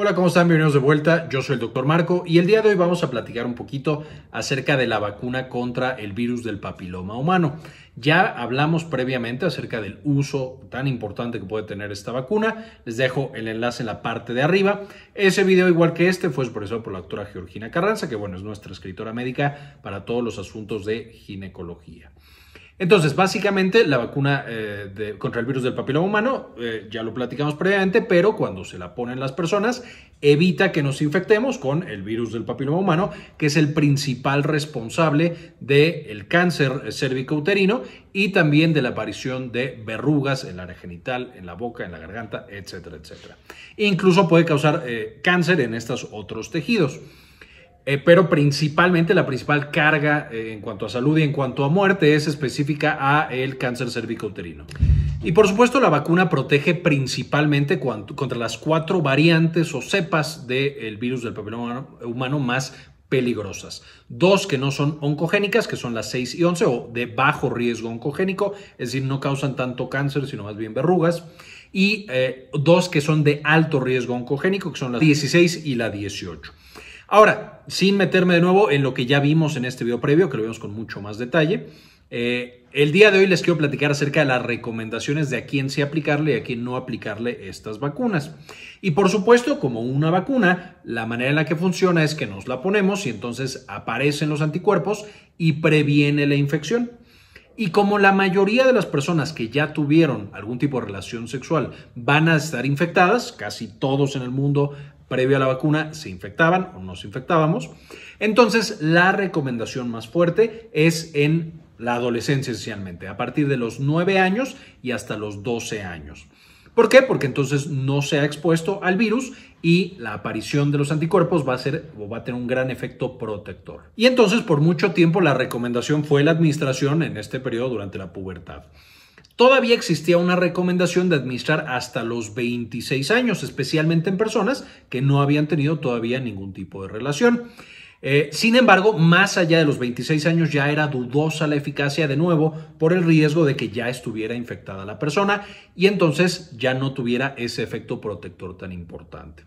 Hola, ¿cómo están? Bienvenidos de vuelta. Yo soy el doctor Marco y el día de hoy vamos a platicar un poquito acerca de la vacuna contra el virus del papiloma humano. Ya hablamos previamente acerca del uso tan importante que puede tener esta vacuna. Les dejo el enlace en la parte de arriba. Ese video, igual que este, fue expresado por la doctora Georgina Carranza, que bueno, es nuestra escritora médica para todos los asuntos de ginecología. Entonces, básicamente, la vacuna eh, contra el virus del papiloma humano, eh, ya lo platicamos previamente, pero cuando se la ponen las personas, evita que nos infectemos con el virus del papiloma humano, que es el principal responsable del cáncer cérvico-uterino y también de la aparición de verrugas en la área genital, en la boca, en la garganta, etcétera, etcétera. Incluso puede causar eh, cáncer en estos otros tejidos. Eh, pero principalmente la principal carga eh, en cuanto a salud y en cuanto a muerte es específica a el cáncer cervicouterino. Y por supuesto la vacuna protege principalmente contra las cuatro variantes o cepas del virus del papiloma humano más peligrosas. Dos que no son oncogénicas, que son las 6 y 11 o de bajo riesgo oncogénico, es decir, no causan tanto cáncer, sino más bien verrugas. Y eh, dos que son de alto riesgo oncogénico, que son las 16 y la 18. Ahora, sin meterme de nuevo en lo que ya vimos en este video previo, que lo vimos con mucho más detalle, eh, el día de hoy les quiero platicar acerca de las recomendaciones de a quién se aplicarle y a quién no aplicarle estas vacunas. Y por supuesto, como una vacuna, la manera en la que funciona es que nos la ponemos y entonces aparecen los anticuerpos y previene la infección. Y como la mayoría de las personas que ya tuvieron algún tipo de relación sexual van a estar infectadas, casi todos en el mundo previo a la vacuna se infectaban o nos infectábamos. Entonces, la recomendación más fuerte es en la adolescencia esencialmente, a partir de los 9 años y hasta los 12 años. ¿Por qué? Porque entonces no se ha expuesto al virus y la aparición de los anticuerpos va a ser o va a tener un gran efecto protector. Y entonces por mucho tiempo la recomendación fue la administración en este periodo durante la pubertad. Todavía existía una recomendación de administrar hasta los 26 años, especialmente en personas que no habían tenido todavía ningún tipo de relación. Eh, sin embargo, más allá de los 26 años ya era dudosa la eficacia de nuevo por el riesgo de que ya estuviera infectada la persona y entonces ya no tuviera ese efecto protector tan importante.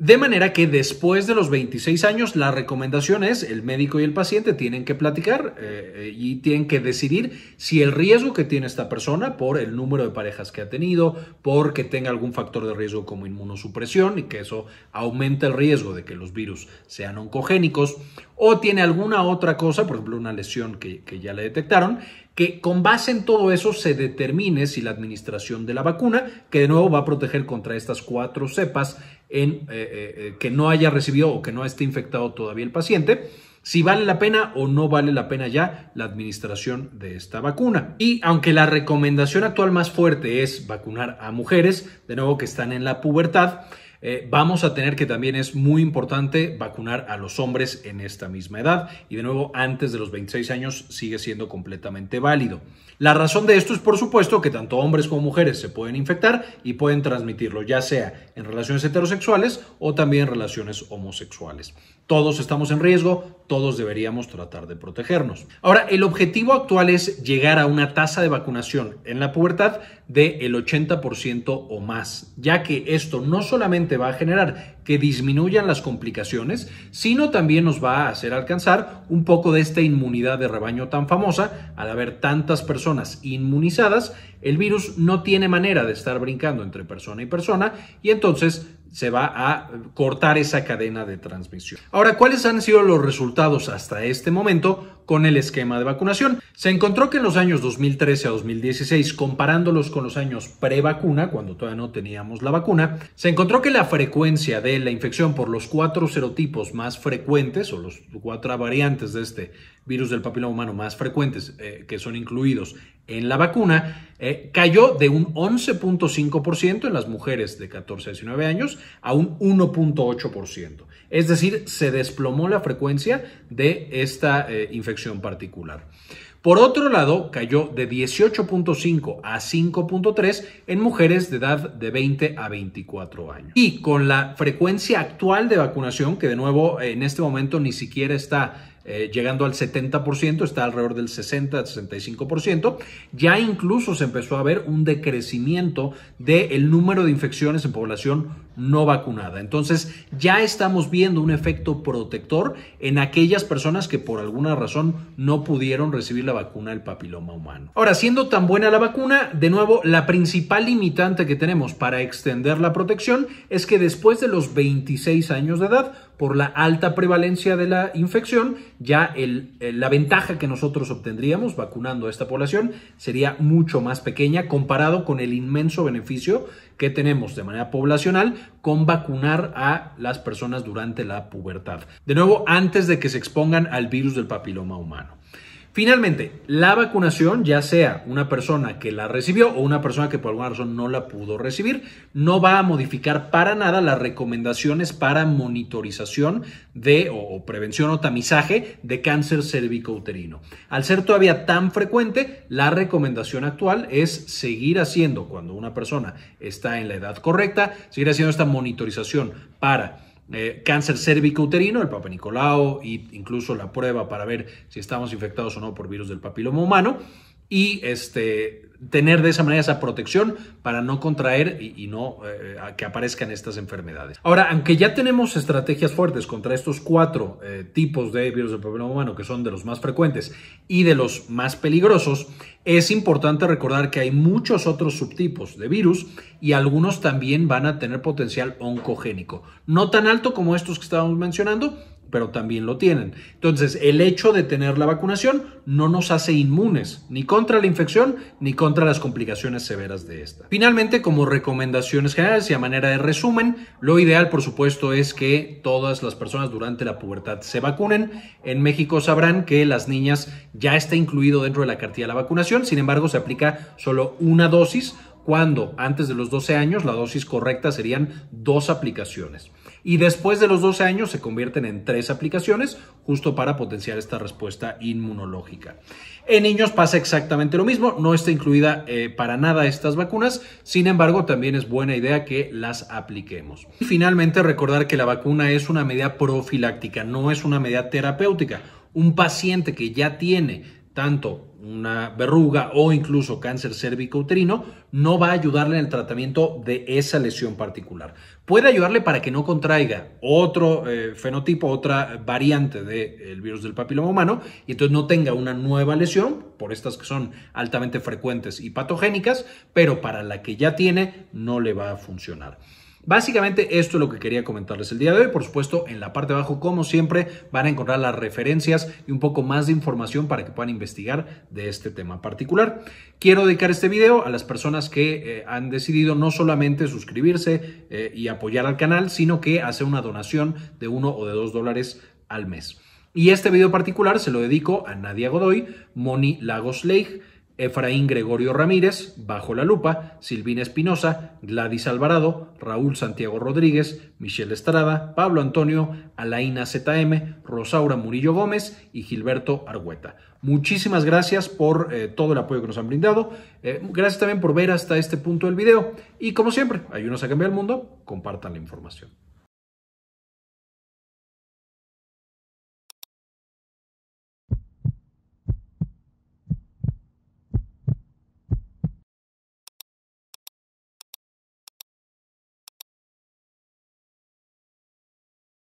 De manera que después de los 26 años, la recomendación es el médico y el paciente tienen que platicar eh, eh, y tienen que decidir si el riesgo que tiene esta persona por el número de parejas que ha tenido, porque tenga algún factor de riesgo como inmunosupresión y que eso aumenta el riesgo de que los virus sean oncogénicos, o tiene alguna otra cosa, por ejemplo, una lesión que, que ya le detectaron, que con base en todo eso se determine si la administración de la vacuna, que de nuevo va a proteger contra estas cuatro cepas, en eh, eh, eh, que no haya recibido o que no esté infectado todavía el paciente, si vale la pena o no vale la pena ya la administración de esta vacuna. Y aunque la recomendación actual más fuerte es vacunar a mujeres, de nuevo que están en la pubertad, eh, vamos a tener que también es muy importante vacunar a los hombres en esta misma edad y de nuevo antes de los 26 años sigue siendo completamente válido. La razón de esto es por supuesto que tanto hombres como mujeres se pueden infectar y pueden transmitirlo ya sea en relaciones heterosexuales o también en relaciones homosexuales. Todos estamos en riesgo, todos deberíamos tratar de protegernos. Ahora, el objetivo actual es llegar a una tasa de vacunación en la pubertad del el 80% o más, ya que esto no solamente va a generar que disminuyan las complicaciones, sino también nos va a hacer alcanzar un poco de esta inmunidad de rebaño tan famosa. Al haber tantas personas inmunizadas, el virus no tiene manera de estar brincando entre persona y persona y entonces se va a cortar esa cadena de transmisión. Ahora, ¿cuáles han sido los resultados hasta este momento con el esquema de vacunación? Se encontró que en los años 2013 a 2016, comparándolos con los años pre-vacuna, cuando todavía no teníamos la vacuna, se encontró que la frecuencia de la infección por los cuatro serotipos más frecuentes o los cuatro variantes de este virus del papiloma humano más frecuentes eh, que son incluidos en la vacuna eh, cayó de un 11.5% en las mujeres de 14 a 19 años a un 1.8%. Es decir, se desplomó la frecuencia de esta eh, infección particular. Por otro lado, cayó de 18.5 a 5.3 en mujeres de edad de 20 a 24 años. Y con la frecuencia actual de vacunación, que de nuevo en este momento ni siquiera está eh, llegando al 70%, está alrededor del 60-65%. Ya incluso se empezó a ver un decrecimiento del número de infecciones en población no vacunada. Entonces ya estamos viendo un efecto protector en aquellas personas que por alguna razón no pudieron recibir la vacuna del papiloma humano. Ahora, siendo tan buena la vacuna, de nuevo, la principal limitante que tenemos para extender la protección es que después de los 26 años de edad, por la alta prevalencia de la infección, ya la ventaja que nosotros obtendríamos vacunando a esta población sería mucho más pequeña comparado con el inmenso beneficio que tenemos de manera poblacional con vacunar a las personas durante la pubertad. De nuevo, antes de que se expongan al virus del papiloma humano. Finalmente, la vacunación, ya sea una persona que la recibió o una persona que por alguna razón no la pudo recibir, no va a modificar para nada las recomendaciones para monitorización de o, prevención o tamizaje de cáncer cervicouterino. Al ser todavía tan frecuente, la recomendación actual es seguir haciendo, cuando una persona está en la edad correcta, seguir haciendo esta monitorización para eh, cáncer cérvico-uterino, el Papa Nicolao e incluso la prueba para ver si estamos infectados o no por virus del papiloma humano y este, tener de esa manera esa protección para no contraer y, no eh, que aparezcan estas enfermedades. Ahora, aunque ya tenemos estrategias fuertes contra estos cuatro eh, tipos de virus del problema humano, que son de los más frecuentes y de los más peligrosos, es importante recordar que hay muchos otros subtipos de virus y algunos también van a tener potencial oncogénico. No tan alto como estos que estábamos mencionando, pero también lo tienen. Entonces, el hecho de tener la vacunación no nos hace inmunes, ni contra la infección, ni contra las complicaciones severas de esta. Finalmente, como recomendaciones generales y a manera de resumen, lo ideal, por supuesto, es que todas las personas durante la pubertad se vacunen. En México sabrán que las niñas ya está incluido dentro de la cartilla de la vacunación, sin embargo, se aplica solo una dosis cuando antes de los 12 años la dosis correcta serían dos aplicaciones y después de los 12 años se convierten en tres aplicaciones justo para potenciar esta respuesta inmunológica. En niños pasa exactamente lo mismo, no está incluida eh, para nada estas vacunas, sin embargo también es buena idea que las apliquemos. finalmente recordar que la vacuna es una medida profiláctica, no es una medida terapéutica. Un paciente que ya tiene tanto una verruga o incluso cáncer cérvico no va a ayudarle en el tratamiento de esa lesión particular. Puede ayudarle para que no contraiga otro eh, fenotipo, otra variante del eh, virus del papiloma humano y entonces no tenga una nueva lesión, por estas que son altamente frecuentes y patogénicas, pero para la que ya tiene no le va a funcionar. Básicamente esto es lo que quería comentarles el día de hoy. Por supuesto, en la parte de abajo, como siempre, van a encontrar las referencias y un poco más de información para que puedan investigar de este tema particular. Quiero dedicar este video a las personas que eh, han decidido no solamente suscribirse eh, y apoyar al canal, sino que hacer una donación de uno o de dos dólares al mes. Y este video particular se lo dedico a Nadia Godoy, Moni Lagos Lake, Efraín Gregorio Ramírez, Bajo la Lupa, Silvina Espinosa, Gladys Alvarado, Raúl Santiago Rodríguez, Michelle Estrada, Pablo Antonio, Alaina ZM, Rosaura Murillo Gómez y Gilberto Argüeta. Muchísimas gracias por eh, todo el apoyo que nos han brindado. Eh, gracias también por ver hasta este punto del video. Y como siempre, ayúdenos a cambiar el mundo, compartan la información.